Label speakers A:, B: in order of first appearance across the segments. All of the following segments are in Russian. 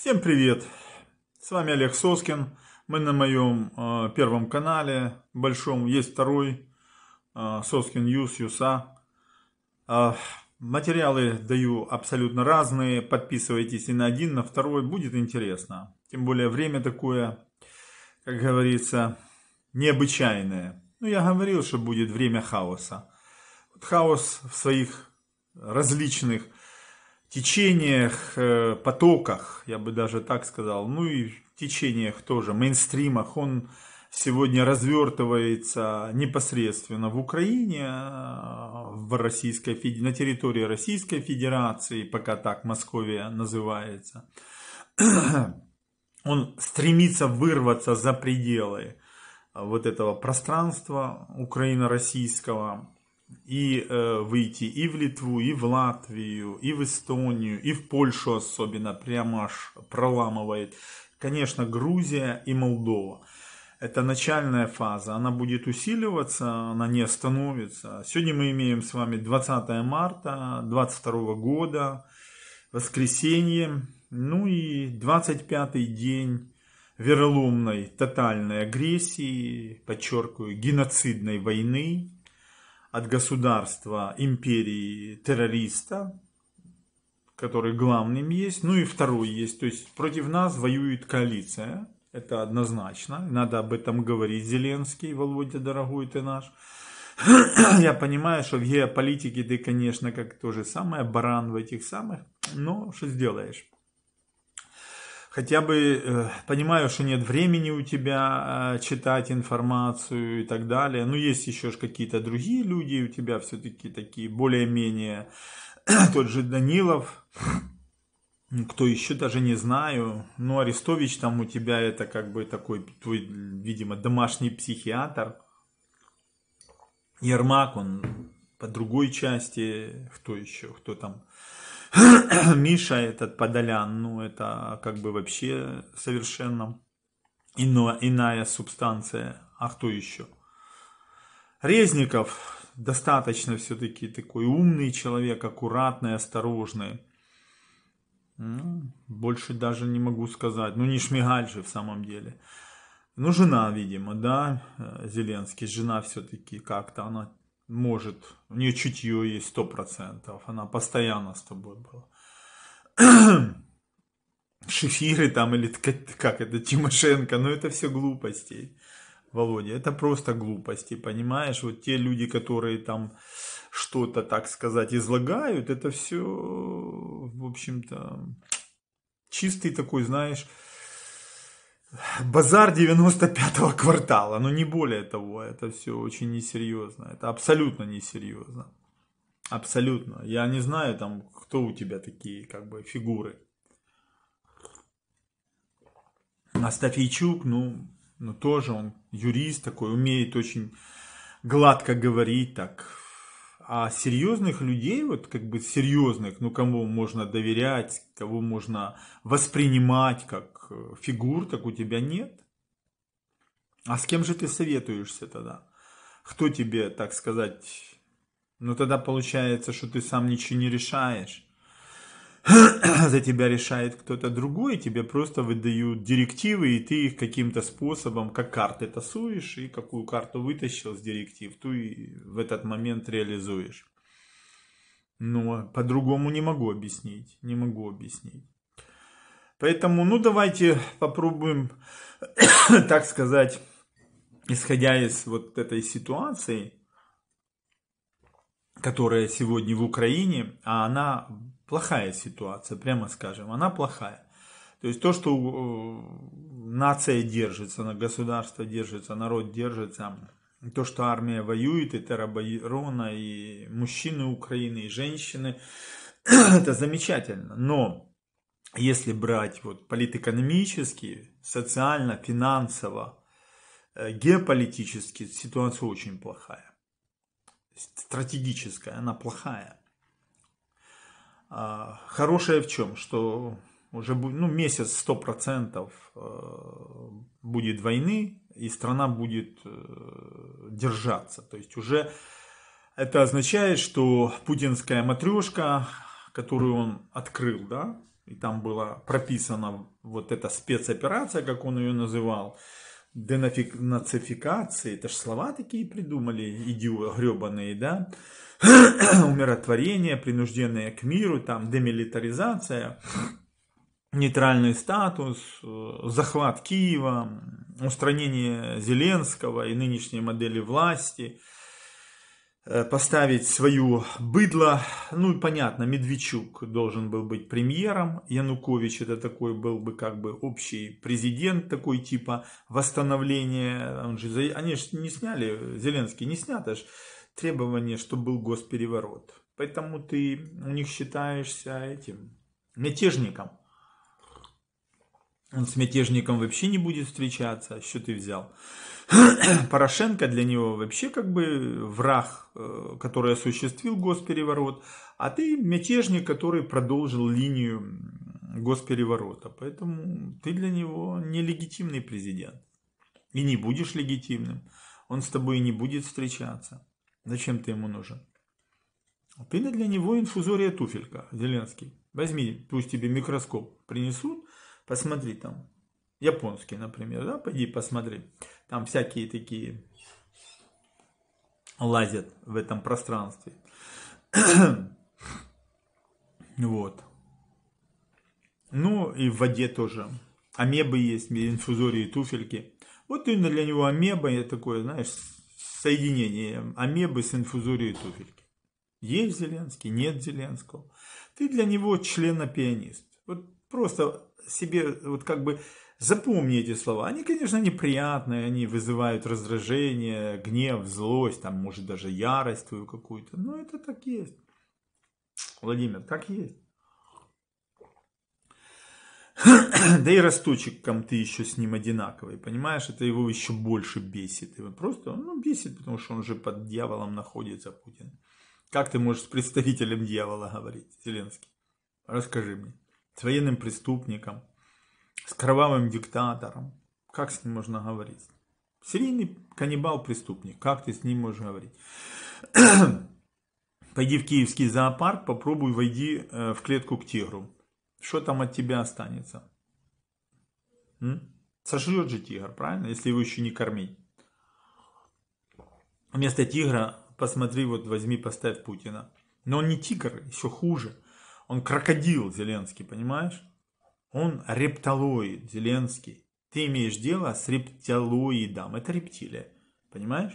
A: Всем привет! С вами Олег Соскин. Мы на моем э, первом канале, большом, есть второй, э, Соскин Юс, Юса. Э, материалы даю абсолютно разные, подписывайтесь и на один, на второй, будет интересно. Тем более время такое, как говорится, необычайное. Ну, я говорил, что будет время хаоса. Вот хаос в своих различных течениях, э, потоках, я бы даже так сказал, ну и течениях тоже, мейнстримах, он сегодня развертывается непосредственно в Украине, а, в Российской, на территории Российской Федерации, пока так Московия называется. Он стремится вырваться за пределы вот этого пространства украино-российского, и э, выйти и в Литву, и в Латвию, и в Эстонию, и в Польшу особенно, прямо аж проламывает. Конечно, Грузия и Молдова. Это начальная фаза, она будет усиливаться, она не остановится. Сегодня мы имеем с вами 20 марта 2022 года, воскресенье, ну и 25 день вероломной тотальной агрессии, подчеркиваю, геноцидной войны от государства, империи, террориста, который главным есть. Ну и второй есть. То есть против нас воюет коалиция. Это однозначно. Надо об этом говорить. Зеленский, Володя, дорогой ты наш. Я понимаю, что в геополитике ты, конечно, как то же самое, баран в этих самых. Но что сделаешь? хотя бы э, понимаю, что нет времени у тебя э, читать информацию и так далее. Ну, есть еще какие-то другие люди у тебя все-таки такие более-менее. Тот же Данилов, кто еще, даже не знаю. Ну, Арестович там у тебя это как бы такой твой, видимо, домашний психиатр. Ермак, он по другой части, кто еще, кто там Миша этот Подолян, ну это как бы вообще совершенно ино, иная субстанция. А кто еще? Резников достаточно все-таки такой умный человек, аккуратный, осторожный. Ну, больше даже не могу сказать. Ну, не Шмигаль же в самом деле. Ну, жена, видимо, да, э, Зеленский. Жена все-таки как-то, она может, у нее чутье есть сто процентов, она постоянно с тобой была. Шефиры там или как это, Тимошенко, ну это все глупости, Володя, это просто глупости, понимаешь? Вот те люди, которые там что-то, так сказать, излагают, это все, в общем-то, чистый такой, знаешь, базар 95-го квартала, но ну, не более того, это все очень несерьезно, это абсолютно несерьезно, абсолютно, я не знаю там, кто у тебя такие как бы фигуры, Астафийчук, ну, ну тоже он юрист такой, умеет очень гладко говорить так, а серьезных людей, вот как бы серьезных, ну кому можно доверять, кого можно воспринимать как э, фигур, так у тебя нет. А с кем же ты советуешься тогда? Кто тебе, так сказать, ну тогда получается, что ты сам ничего не решаешь. за тебя решает кто-то другой, тебе просто выдают директивы, и ты их каким-то способом, как карты тасуешь, и какую карту вытащил с директив, ту и в этот момент реализуешь. Но по-другому не могу объяснить, не могу объяснить. Поэтому, ну, давайте попробуем, так сказать, исходя из вот этой ситуации, которая сегодня в Украине, а она плохая ситуация, прямо скажем, она плохая. То есть то, что э, нация держится, государство держится, народ держится, то, что армия воюет, и терабайрона, и мужчины Украины, и женщины, это замечательно. Но если брать вот политэкономически, социально, финансово, э, геополитически, ситуация очень плохая. Стратегическая, она плохая. А, хорошее в чем? Что уже ну, месяц 100% э, будет войны, и страна будет э, держаться. То есть уже это означает, что путинская матрешка, которую он открыл, да, и там была прописана вот эта спецоперация, как он ее называл, денацификации, это же слова такие придумали, идио гребаные, да, умиротворение, принужденное к миру, там, демилитаризация, нейтральный статус, э, захват Киева, устранение Зеленского и нынешней модели власти – Э, поставить свою быдло. Ну, и понятно, Медведчук должен был быть премьером, Янукович это такой был бы как бы общий президент такой типа восстановления. Он же, они же не сняли, Зеленский не снят аж требование, чтобы был госпереворот. Поэтому ты у них считаешься этим мятежником. Он с мятежником вообще не будет встречаться, а что ты взял. Порошенко для него вообще как бы враг, э, который осуществил госпереворот, а ты мятежник, который продолжил линию госпереворота. Поэтому ты для него нелегитимный президент. И не будешь легитимным. Он с тобой не будет встречаться. Зачем ты ему нужен? Ты для него инфузория туфелька, Зеленский. Возьми, пусть тебе микроскоп принесут, посмотри там, Японские, например, да, пойди посмотри, там всякие такие лазят в этом пространстве. вот. Ну и в воде тоже. Амебы есть, инфузории, туфельки. Вот именно для него амеба, я такое, знаешь, соединение амебы с инфузорией туфельки. Есть Зеленский, нет Зеленского. Ты для него члена пианист. Вот просто себе вот как бы Запомни эти слова. Они, конечно, неприятные, они вызывают раздражение, гнев, злость, там, может, даже ярость твою какую-то. Но это так есть. Владимир, так есть. Да и расточиком ты еще с ним одинаковый, понимаешь? Это его еще больше бесит. Его просто ну, бесит, потому что он же под дьяволом находится, Путин. Как ты можешь с представителем дьявола говорить, Зеленский? Расскажи мне. С военным преступником, с кровавым диктатором. Как с ним можно говорить? Серийный каннибал-преступник. Как ты с ним можешь говорить? Пойди в киевский зоопарк, попробуй войди э, в клетку к тигру. Что там от тебя останется? М? Сожрет же тигр, правильно? Если его еще не кормить. Вместо тигра посмотри, вот возьми, поставь Путина. Но он не тигр, еще хуже. Он крокодил Зеленский, понимаешь? Он рептилоид, Зеленский. Ты имеешь дело с рептилоидом. Это рептилия. Понимаешь?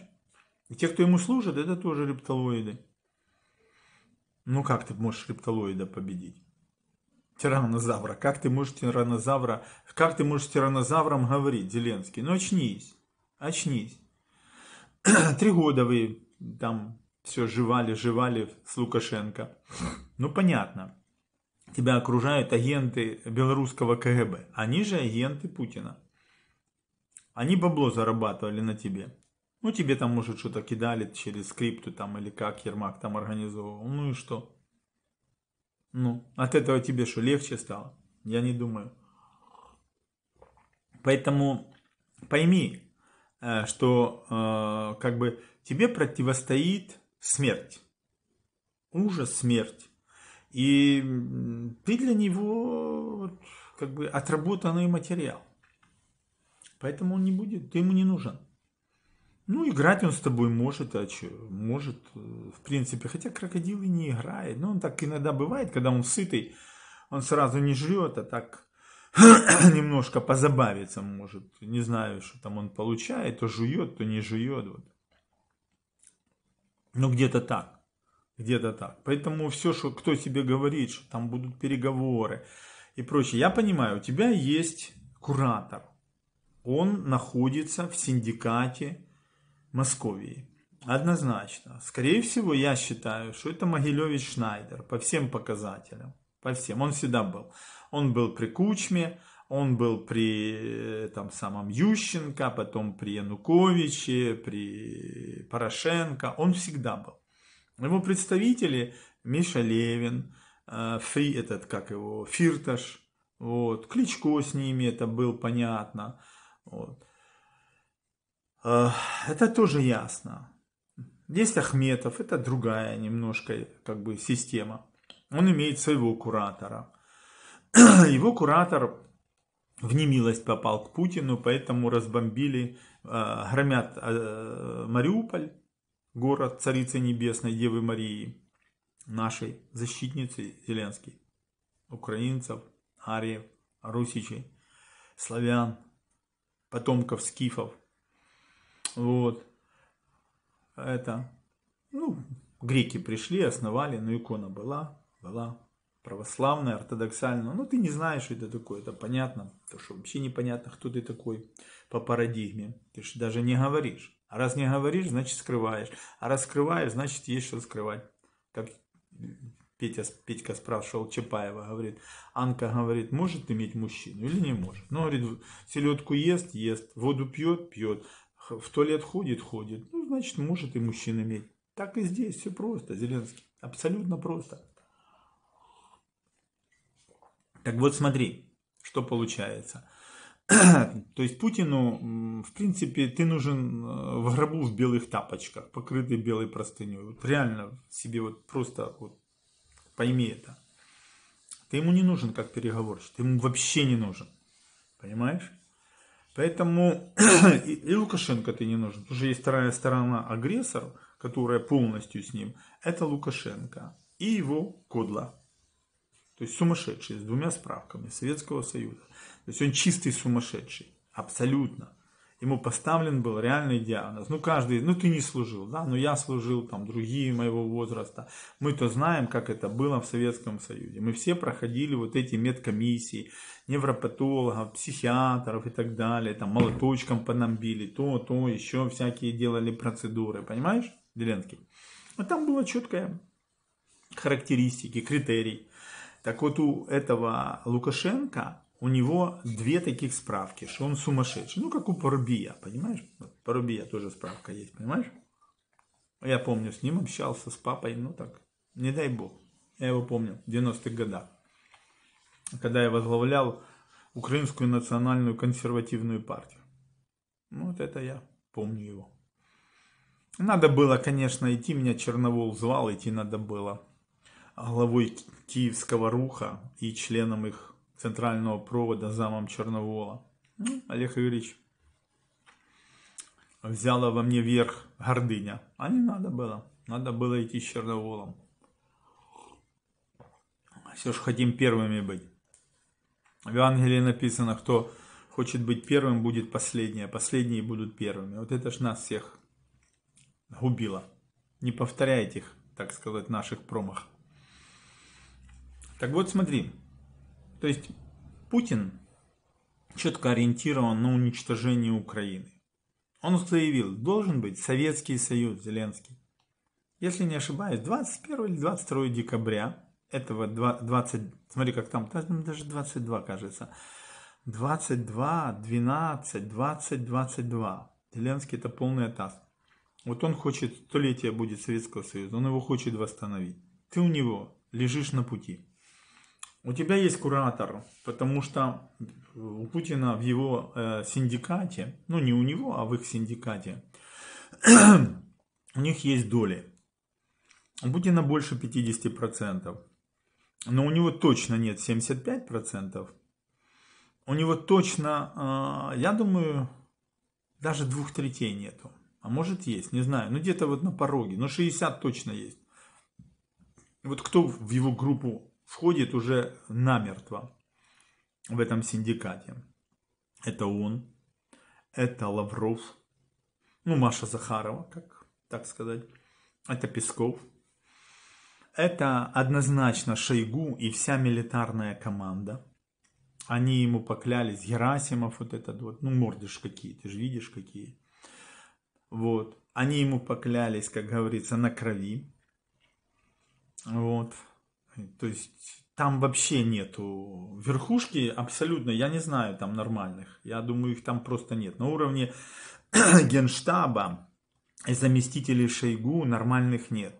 A: И те, кто ему служит, это тоже рептилоиды. Ну как ты можешь рептилоида победить? Тиранозавра. Как ты можешь тиранозавра... Как ты можешь тиранозавром говорить, Зеленский? Ну очнись. Очнись. Три года вы там все жевали, жевали с Лукашенко. Ну понятно тебя окружают агенты белорусского КГБ, они же агенты Путина. Они бабло зарабатывали на тебе. Ну, тебе там, может, что-то кидали через скрипту там или как Ермак там организовывал. Ну и что? Ну, от этого тебе что, легче стало? Я не думаю. Поэтому пойми, э, что э, как бы тебе противостоит смерть. Ужас смерть. И ты для него вот, как бы отработанный материал. Поэтому он не будет, ты ему не нужен. Ну, играть он с тобой может, а что? Может, в принципе. Хотя крокодил и не играет. Но ну, он так иногда бывает, когда он сытый, он сразу не жрет, а так немножко позабавиться может. Не знаю, что там он получает, то жует, то не жует. Вот. Ну, где-то так где-то так. Поэтому все, что кто тебе говорит, что там будут переговоры и прочее, я понимаю, у тебя есть куратор. Он находится в синдикате Московии. Однозначно. Скорее всего, я считаю, что это Могилевич Шнайдер по всем показателям. По всем. Он всегда был. Он был при Кучме, он был при э, там, самом Ющенко, потом при Януковиче, при Порошенко. Он всегда был. Его представители Миша Левин, э, Фри, этот, как его, Фирташ, вот, Кличко с ними, это было понятно. Вот. Э, это тоже ясно. Есть Ахметов, это другая немножко как бы система. Он имеет своего куратора. Его куратор в немилость попал к Путину, поэтому разбомбили, э, громят Мариуполь, город Царицы Небесной Девы Марии, нашей защитницы Зеленский, украинцев, ариев, русичей, славян, потомков скифов. Вот. Это, ну, греки пришли, основали, но икона была, была православная, ортодоксальная. Ну, ты не знаешь, что это такое, это понятно. То, что вообще непонятно, кто ты такой по парадигме. Ты же даже не говоришь. А раз не говоришь, значит скрываешь. А раскрываешь, значит есть что скрывать. Как Петя, Петька спрашивал Чапаева, говорит, Анка говорит, может иметь мужчину или не может? Ну, говорит, селедку ест, ест, воду пьет, пьет, в туалет ходит, ходит. Ну, значит, может и мужчина иметь. Так и здесь все просто, Зеленский, абсолютно просто. Так вот смотри, что получается. То есть Путину, в принципе, ты нужен э, в гробу в белых тапочках, покрытый белой простыней. Вот реально себе вот просто вот пойми это. Ты ему не нужен как переговорщик, ты ему вообще не нужен. Понимаешь? Поэтому и, Лукашенко ты не нужен. Уже есть вторая сторона агрессор, которая полностью с ним. Это Лукашенко и его кодла. То есть сумасшедший, с двумя справками Советского Союза. То есть он чистый сумасшедший, абсолютно. Ему поставлен был реальный диагноз. Ну, каждый, ну ты не служил, да, но ну, я служил, там, другие моего возраста. Мы-то знаем, как это было в Советском Союзе. Мы все проходили вот эти медкомиссии, невропатологов, психиатров и так далее. Там молоточком понамбили, то, то, еще всякие делали процедуры, понимаешь, Деленский? А там было четкое характеристики, критерий. Так вот у этого Лукашенко, у него две таких справки, что он сумасшедший. Ну, как у Порубия, понимаешь? Порубия тоже справка есть, понимаешь? Я помню, с ним общался, с папой, ну так, не дай бог. Я его помню, в 90-х годах, когда я возглавлял Украинскую национальную консервативную партию. Ну, вот это я помню его. Надо было, конечно, идти, меня Черновол звал, идти надо было главой киевского руха и членом их центрального провода замом Черновола. Ну, Олег Игоревич, взяла во мне верх гордыня. А не надо было. Надо было идти с Черноволом. Все же хотим первыми быть. В Евангелии написано, кто хочет быть первым, будет последний, а Последние будут первыми. Вот это ж нас всех губило. Не повторяйте их, так сказать, наших промахов. Так вот, смотри. То есть Путин четко ориентирован на уничтожение Украины. Он заявил, должен быть Советский Союз, Зеленский. Если не ошибаюсь, 21 или 22 декабря этого 20, смотри как там, там даже 22 кажется, 22, 12, 20, 22. Зеленский это полный атас. Вот он хочет, столетие будет Советского Союза, он его хочет восстановить. Ты у него лежишь на пути у тебя есть куратор, потому что у Путина в его э, синдикате, ну не у него, а в их синдикате, у них есть доли. У Путина больше 50%, но у него точно нет 75%. У него точно, э, я думаю, даже двух третей нету. А может есть, не знаю. Ну где-то вот на пороге. Но 60 точно есть. Вот кто в его группу входит уже намертво в этом синдикате. Это он, это Лавров, ну, Маша Захарова, как так сказать, это Песков. Это однозначно Шойгу и вся милитарная команда. Они ему поклялись, Герасимов вот этот вот, ну, мордыш какие, ты же видишь какие. Вот. Они ему поклялись, как говорится, на крови. Вот. То есть там вообще нету верхушки абсолютно, я не знаю там нормальных. Я думаю, их там просто нет. На уровне генштаба и заместителей Шойгу нормальных нет.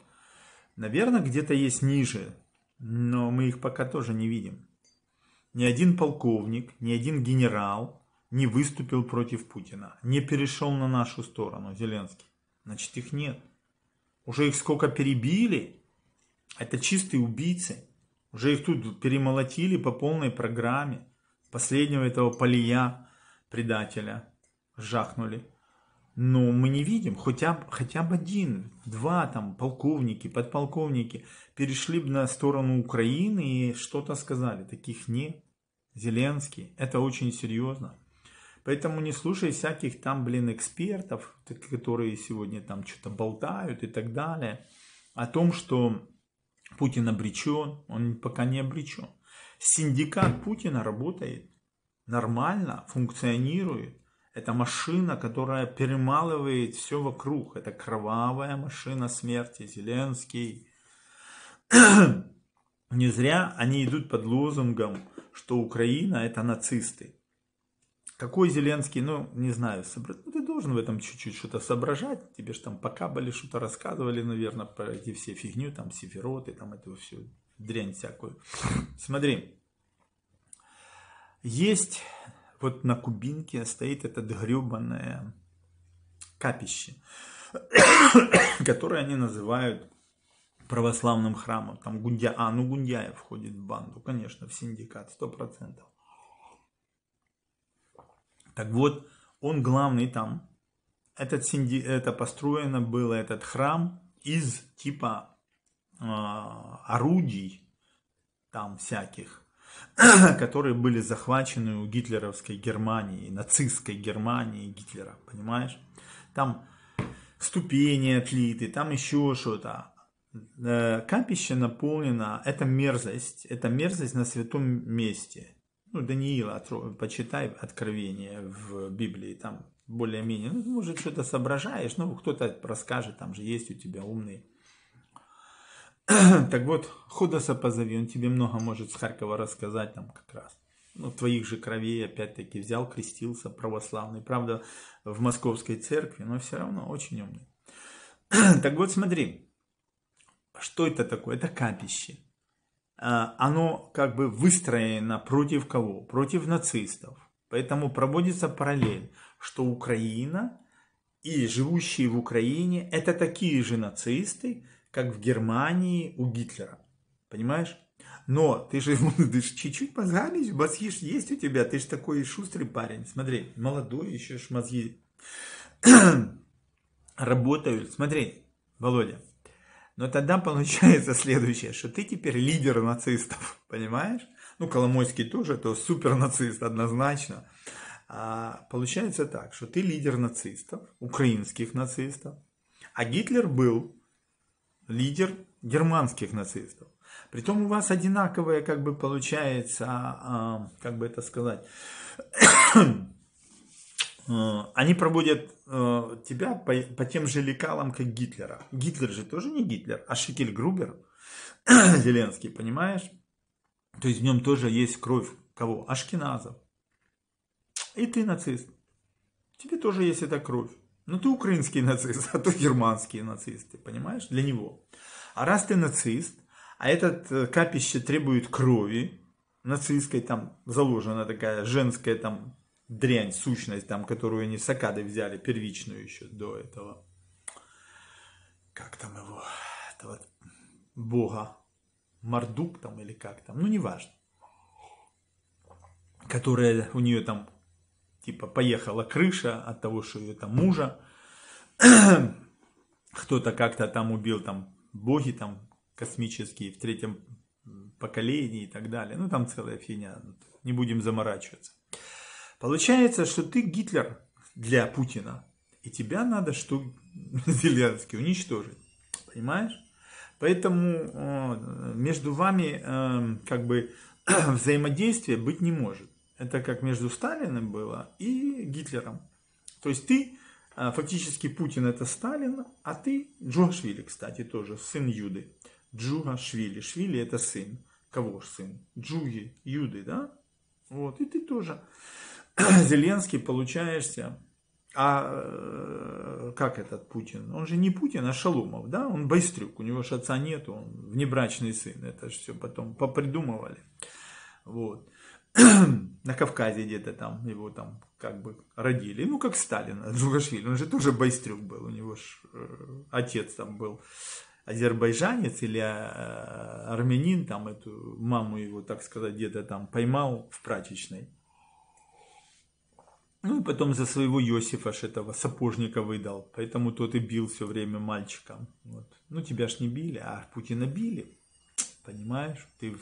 A: Наверное, где-то есть ниже, но мы их пока тоже не видим. Ни один полковник, ни один генерал не выступил против Путина, не перешел на нашу сторону Зеленский. Значит, их нет. Уже их сколько перебили, это чистые убийцы. Уже их тут перемолотили по полной программе. Последнего этого полия предателя жахнули. Но мы не видим, хотя, хотя бы один, два там полковники, подполковники перешли бы на сторону Украины и что-то сказали. Таких не Зеленский. Это очень серьезно. Поэтому не слушай всяких там, блин, экспертов, которые сегодня там что-то болтают и так далее. О том, что Путин обречен, он пока не обречен. Синдикат Путина работает нормально, функционирует. Это машина, которая перемалывает все вокруг. Это кровавая машина смерти, Зеленский. Не зря они идут под лозунгом, что Украина это нацисты. Какой Зеленский, ну не знаю, собрат... Ну, должен в этом чуть-чуть что-то соображать. Тебе же там пока были что-то рассказывали, наверное, про эти все фигню, там сифироты, там эту всю дрянь всякую. Смотри, есть вот на Кубинке стоит это гребаное капище, которое они называют православным храмом. Там Гундя... А, ну Гундяев входит в банду, конечно, в синдикат, сто процентов. Так вот, он главный там. Этот синди... Это построено было, этот храм, из типа э, орудий там всяких, которые были захвачены у гитлеровской Германии, нацистской Германии Гитлера, понимаешь? Там ступени отлиты, там еще что-то. Э, капище наполнено, это мерзость, это мерзость на святом месте ну, Даниила почитай откровение в Библии, там более-менее, ну, может, что-то соображаешь, ну, кто-то расскажет, там же есть у тебя умные. так вот, Ходоса позови, он тебе много может с Харькова рассказать там как раз. Ну, твоих же кровей опять-таки взял, крестился, православный, правда, в московской церкви, но все равно очень умный. так вот, смотри, что это такое? Это капище. Э, оно как бы выстроено против кого? Против нацистов. Поэтому проводится параллель, что Украина и живущие в Украине это такие же нацисты, как в Германии у Гитлера. Понимаешь? Но ты же ты же чуть-чуть мозгами, мозги ж есть у тебя, ты же такой шустрый парень. Смотри, молодой, еще ж мозги работают. Смотри, Володя, но тогда получается следующее, что ты теперь лидер нацистов, понимаешь? Ну, Коломойский тоже, то супер нацист однозначно. А, получается так, что ты лидер нацистов, украинских нацистов, а Гитлер был лидер германских нацистов. Притом у вас одинаковые, как бы получается, а, а как бы это сказать, Э, они проводят э, тебя по, по тем же лекалам, как Гитлера. Гитлер же тоже не Гитлер, а Шикель Грубер, Зеленский, понимаешь? То есть в нем тоже есть кровь кого? Ашкеназов. И ты нацист. Тебе тоже есть эта кровь. Но ну, ты украинский нацист, а то германские нацисты, понимаешь? Для него. А раз ты нацист, а этот э, капище требует крови, нацистской там заложена такая женская там дрянь, сущность, там, которую они сакады взяли, первичную еще до этого. Как там его? вот бога. Мардук там или как там, ну неважно. Которая у нее там, типа, поехала крыша от того, что ее там мужа. Кто-то как-то там убил там боги там космические в третьем поколении и так далее. Ну там целая фигня. Не будем заморачиваться. Получается, что ты Гитлер для Путина, и тебя надо, что Зеленский, уничтожить. Понимаешь? Поэтому э, между вами э, как бы взаимодействие быть не может. Это как между Сталиным было и Гитлером. То есть ты, э, фактически Путин это Сталин, а ты Джугашвили, кстати, тоже, сын Юды. Джугашвили. Швили это сын. Кого же сын? Джуги, Юды, да? Вот, и ты тоже. Зеленский получаешься, а э, как этот Путин? Он же не Путин, а Шалумов, да? Он Байстрюк, у него же отца нету, он внебрачный сын, это же все потом попридумывали. Вот. На Кавказе где-то там его там как бы родили, ну как Сталина, Джугашвили, он же тоже Байстрюк был, у него же э, отец там был азербайджанец или э, армянин, там эту маму его, так сказать, где-то там поймал в прачечной. Ну и потом за своего Йосифа ж этого сапожника выдал, поэтому тот и бил все время мальчика. Вот. Ну тебя ж не били, а Путина били, понимаешь? Ты,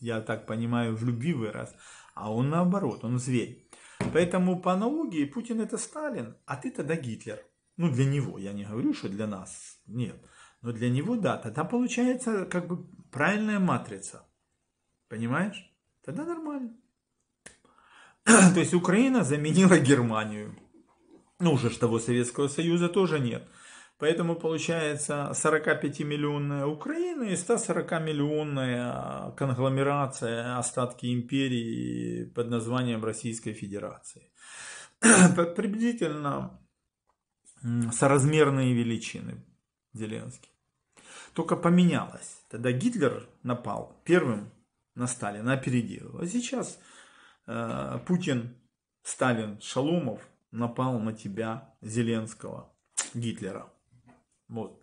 A: я так понимаю, в любви вырос, а он наоборот, он зверь. Поэтому по аналогии Путин это Сталин, а ты тогда Гитлер. Ну для него, я не говорю, что для нас, нет. Но для него, да, тогда получается как бы правильная матрица. Понимаешь? Тогда нормально. То есть Украина заменила Германию. Ну, уже ж того Советского Союза тоже нет. Поэтому получается 45-миллионная Украина и 140-миллионная конгломерация остатки империи под названием Российской Федерации. Приблизительно соразмерные величины Зеленский. Только поменялось. Тогда Гитлер напал первым на Сталина, опередил. А сейчас Э, Путин, Сталин, Шалумов напал на тебя, Зеленского, Гитлера. Вот.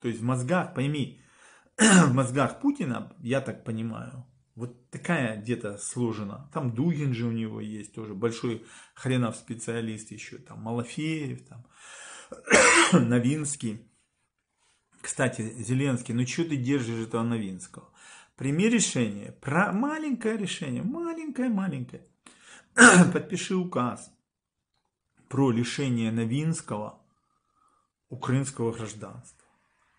A: То есть в мозгах, пойми, в мозгах Путина, я так понимаю, вот такая где-то сложена. Там Дугин же у него есть тоже, большой хренов специалист еще, там Малафеев, там Новинский. Кстати, Зеленский, ну что ты держишь этого Новинского? Прими решение. Про маленькое решение. Маленькое-маленькое. Подпиши указ про лишение новинского украинского гражданства.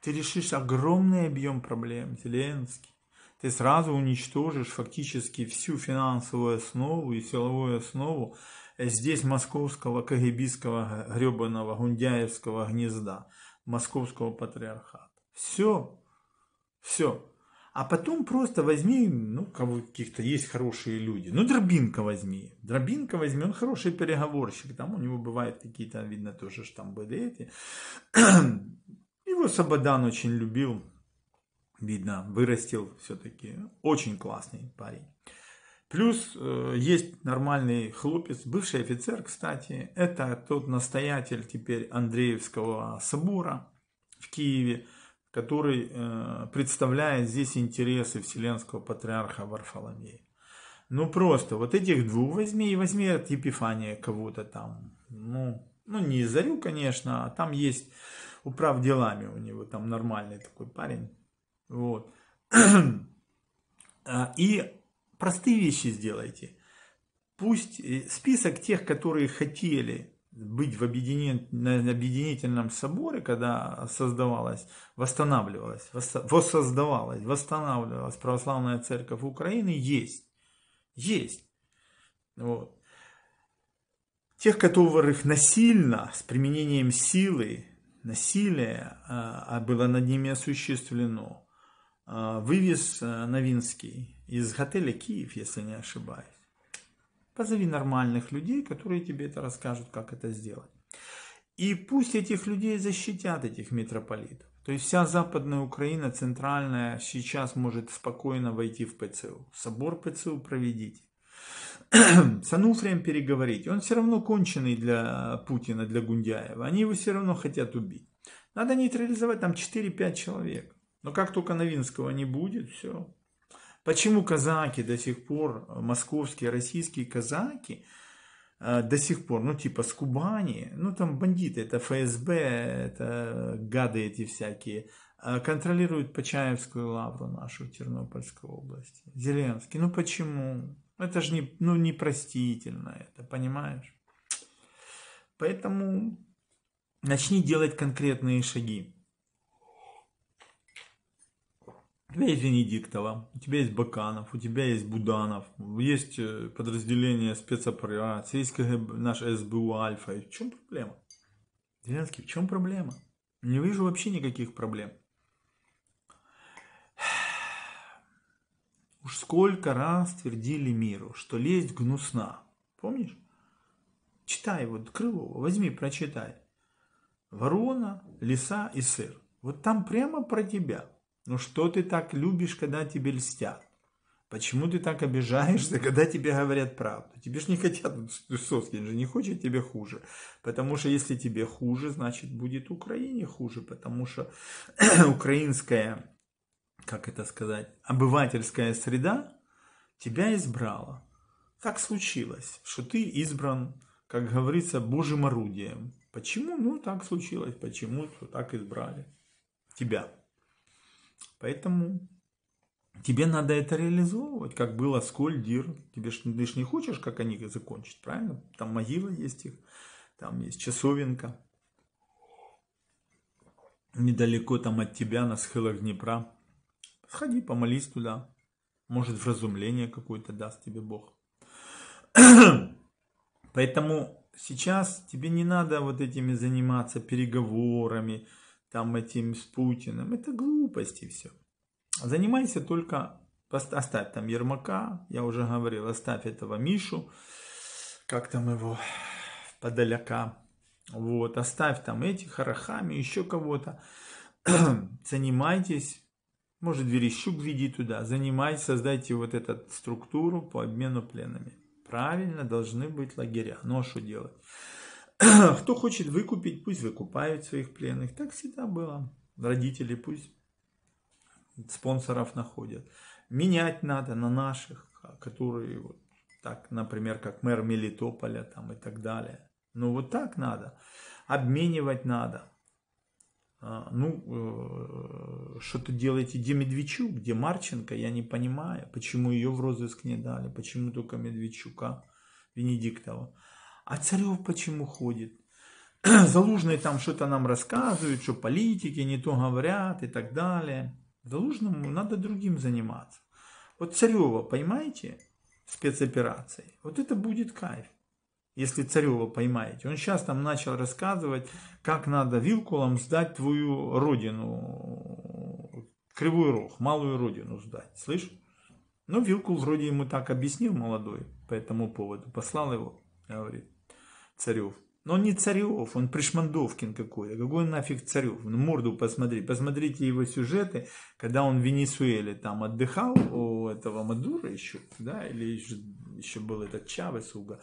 A: Ты решишь огромный объем проблем, Зеленский. Ты сразу уничтожишь фактически всю финансовую основу и силовую основу э, здесь московского кагибистского гребаного гундяевского гнезда, московского патриархата. Все, все. А потом просто возьми, ну, кого каких-то есть хорошие люди. Ну, Дробинка возьми. Дробинка возьми, он хороший переговорщик. Там у него бывают какие-то, видно, тоже штамбы эти. Его Сабадан очень любил. Видно, вырастил все-таки. Очень классный парень. Плюс э, есть нормальный хлопец, бывший офицер, кстати. Это тот настоятель теперь Андреевского собора в Киеве который э, представляет здесь интересы Вселенского Патриарха Варфоломея. Ну просто, вот этих двух возьми и возьми от Епифания кого-то там. Ну, ну не Зарю, конечно, а там есть управ делами у него, там нормальный такой парень. Вот. А, и простые вещи сделайте. Пусть э, список тех, которые хотели быть в объединительном соборе, когда создавалась, восстанавливалась, воссоздавалась, восстанавливалась православная церковь Украины, есть. Есть. Вот. Тех, которых насильно, с применением силы, насилие а, а было над ними осуществлено, а, вывез Новинский из отеля «Киев», если не ошибаюсь. Позови нормальных людей, которые тебе это расскажут, как это сделать. И пусть этих людей защитят, этих митрополитов. То есть вся западная Украина, центральная, сейчас может спокойно войти в ПЦУ. Собор ПЦУ проведите. С Ануфрием переговорить. Он все равно конченый для Путина, для Гундяева. Они его все равно хотят убить. Надо нейтрализовать там 4-5 человек. Но как только Новинского не будет, все, Почему казаки до сих пор, э, московские, российские казаки, э, до сих пор, ну типа с Кубани, ну там бандиты, это ФСБ, это гады эти всякие, э, контролируют Почаевскую лавру нашу в Тернопольской области. Зеленский, ну почему? Это же не, ну, непростительно это, понимаешь? Поэтому начни делать конкретные шаги. тебя есть Венедиктова, у тебя есть Баканов, у тебя есть Буданов, есть э, подразделение спецоперации, есть КГБ, наш СБУ Альфа. И в чем проблема? Зеленский, в чем проблема? Не вижу вообще никаких проблем. Уж сколько раз твердили миру, что лесть гнусна. Помнишь? Читай вот Крылова, возьми, прочитай. Ворона, лиса и сыр. Вот там прямо про тебя. Ну что ты так любишь, когда тебе льстят? Почему ты так обижаешься, когда тебе говорят правду? Тебе же не хотят, Высоцкий ну, ну, же не хочет тебе хуже. Потому что если тебе хуже, значит будет Украине хуже. Потому что украинская, как это сказать, обывательская среда тебя избрала. Так случилось, что ты избран, как говорится, божьим орудием. Почему? Ну, так случилось. Почему? Так избрали тебя. Поэтому тебе надо это реализовывать, как было с Кольдир. Тебе ж, ты ж не хочешь, как они закончат, правильно? Там могила есть их, там есть часовенка. Недалеко там от тебя, на схилах Днепра. Сходи, помолись туда. Может, вразумление какое-то даст тебе Бог. Поэтому сейчас тебе не надо вот этими заниматься переговорами, там этим с Путиным. Это глупости все. Занимайся только, оставь там Ермака, я уже говорил, оставь этого Мишу, как там его, Подоляка, вот, оставь там этих, Харахами, еще кого-то. Занимайтесь, может, Верещук веди туда, занимайтесь, создайте вот эту структуру по обмену пленами. Правильно, должны быть лагеря. Ну а что делать? Кто хочет выкупить, пусть выкупают своих пленных. Так всегда было. Родители пусть спонсоров находят. Менять надо на наших, которые вот так, например, как мэр Мелитополя там и так далее. Ну вот так надо. Обменивать надо. А, ну, э, что-то делаете, где Медведчук, где Марченко, я не понимаю, почему ее в розыск не дали, почему только Медведчука, Венедиктова. А Царев почему ходит? Залужный там что-то нам рассказывает, что политики не то говорят и так далее. Залужному надо другим заниматься. Вот Царева, поймаете, спецоперацией, вот это будет кайф. Если Царева поймаете. Он сейчас там начал рассказывать, как надо вилкулам сдать твою родину, Кривой Рог, малую родину сдать. Слышь? Ну, Вилкул вроде ему так объяснил молодой по этому поводу, послал его, говорит. Царев. Но он не Царев, он Пришмандовкин какой-то. Какой он нафиг Царев? Ну, морду посмотри. Посмотрите его сюжеты, когда он в Венесуэле там отдыхал у этого Мадура еще, да, или еще, еще был этот Чавес, Уга.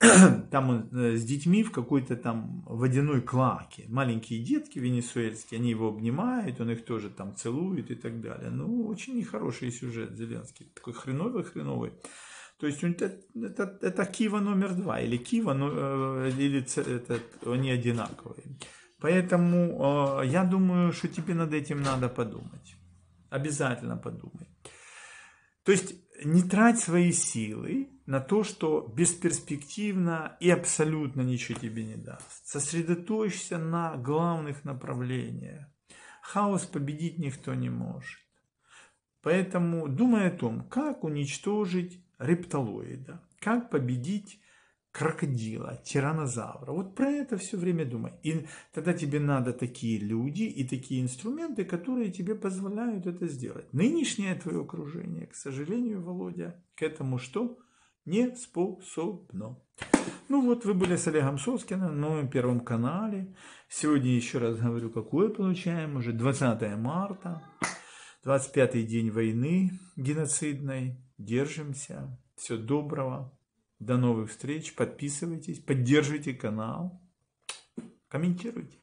A: Там он э, с детьми в какой-то там водяной клаке. Маленькие детки венесуэльские, они его обнимают, он их тоже там целует и так далее. Ну, очень нехороший сюжет Зеленский. Такой хреновый-хреновый. То есть это, это, это Кива номер два или Кива, ну, или это они одинаковые. Поэтому э, я думаю, что тебе над этим надо подумать. Обязательно подумай. То есть не трать свои силы на то, что бесперспективно и абсолютно ничего тебе не даст. Сосредоточься на главных направлениях. Хаос победить никто не может. Поэтому думай о том, как уничтожить рептилоида, как победить крокодила, тиранозавра. Вот про это все время думай. И тогда тебе надо такие люди и такие инструменты, которые тебе позволяют это сделать. Нынешнее твое окружение, к сожалению, Володя, к этому что? Не способно. Ну вот, вы были с Олегом Соскиным на моем первом канале. Сегодня, еще раз говорю, какое получаем, уже 20 марта, 25 день войны геноцидной держимся. Всего доброго. До новых встреч. Подписывайтесь, поддерживайте канал, комментируйте.